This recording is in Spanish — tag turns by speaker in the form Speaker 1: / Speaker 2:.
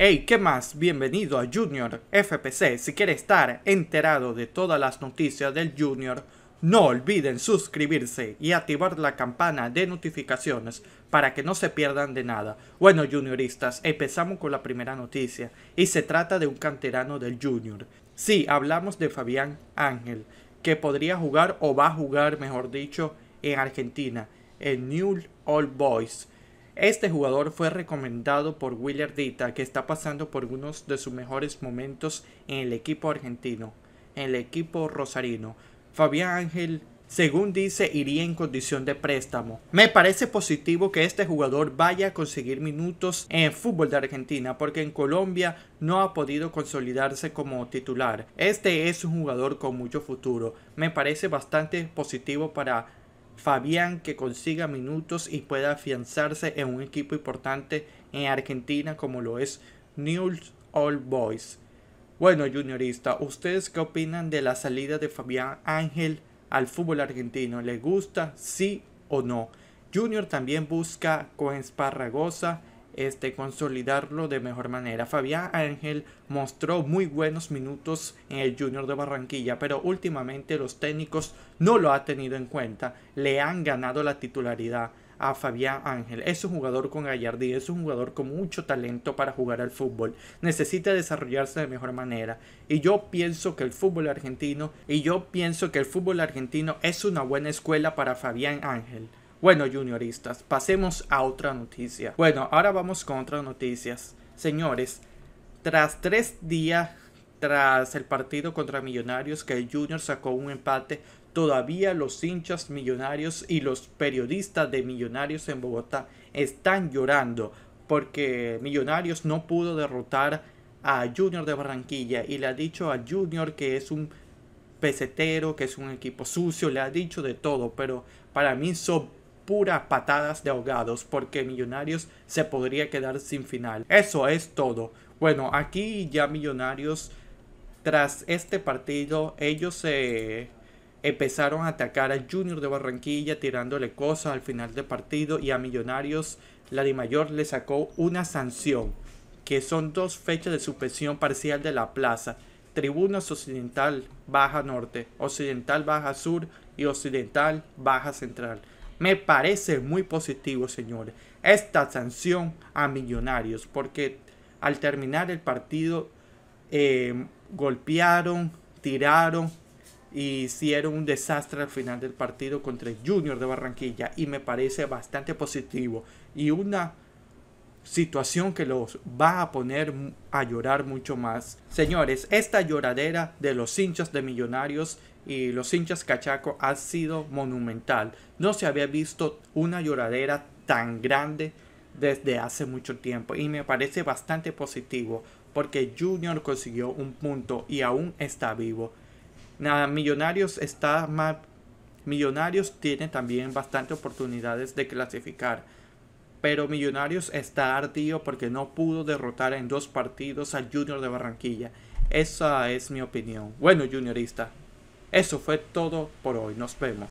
Speaker 1: Hey, ¿qué más? Bienvenido a Junior FPC. Si quieres estar enterado de todas las noticias del Junior, no olviden suscribirse y activar la campana de notificaciones para que no se pierdan de nada. Bueno, junioristas, empezamos con la primera noticia y se trata de un canterano del Junior. Sí, hablamos de Fabián Ángel, que podría jugar o va a jugar, mejor dicho, en Argentina, en New Old Boys. Este jugador fue recomendado por Willardita, que está pasando por uno de sus mejores momentos en el equipo argentino, en el equipo rosarino. Fabián Ángel según dice, iría en condición de préstamo. Me parece positivo que este jugador vaya a conseguir minutos en fútbol de Argentina, porque en Colombia no ha podido consolidarse como titular. Este es un jugador con mucho futuro. Me parece bastante positivo para Fabián que consiga minutos y pueda afianzarse en un equipo importante en Argentina como lo es News Old Boys. Bueno, Juniorista, ¿ustedes qué opinan de la salida de Fabián Ángel al fútbol argentino? ¿Le gusta? ¿Sí o no? Junior también busca con Esparragosa este, consolidarlo de mejor manera. Fabián Ángel mostró muy buenos minutos en el Junior de Barranquilla, pero últimamente los técnicos no lo han tenido en cuenta. Le han ganado la titularidad a Fabián Ángel. Es un jugador con gallardía, es un jugador con mucho talento para jugar al fútbol. Necesita desarrollarse de mejor manera. Y yo pienso que el fútbol argentino, y yo pienso que el fútbol argentino es una buena escuela para Fabián Ángel. Bueno, junioristas, pasemos a otra noticia. Bueno, ahora vamos con otras noticias. Señores, tras tres días tras el partido contra Millonarios que el Junior sacó un empate, todavía los hinchas millonarios y los periodistas de Millonarios en Bogotá están llorando porque Millonarios no pudo derrotar a Junior de Barranquilla y le ha dicho a Junior que es un pesetero, que es un equipo sucio, le ha dicho de todo, pero para mí son puras patadas de ahogados porque Millonarios se podría quedar sin final. Eso es todo. Bueno, aquí ya Millonarios, tras este partido, ellos se... empezaron a atacar al Junior de Barranquilla tirándole cosas al final del partido y a Millonarios la de Mayor le sacó una sanción que son dos fechas de suspensión parcial de la plaza. Tribunas Occidental Baja Norte, Occidental Baja Sur y Occidental Baja Central. Me parece muy positivo, señores, esta sanción a Millonarios, porque al terminar el partido eh, golpearon, tiraron hicieron un desastre al final del partido contra el Junior de Barranquilla y me parece bastante positivo y una situación que los va a poner a llorar mucho más. Señores, esta lloradera de los hinchas de Millonarios y los hinchas cachaco ha sido monumental. No se había visto una lloradera tan grande desde hace mucho tiempo y me parece bastante positivo porque Junior consiguió un punto y aún está vivo. Millonarios está más Millonarios tiene también bastante oportunidades de clasificar pero Millonarios está ardido porque no pudo derrotar en dos partidos al Junior de Barranquilla. Esa es mi opinión. Bueno, Juniorista, eso fue todo por hoy. Nos vemos.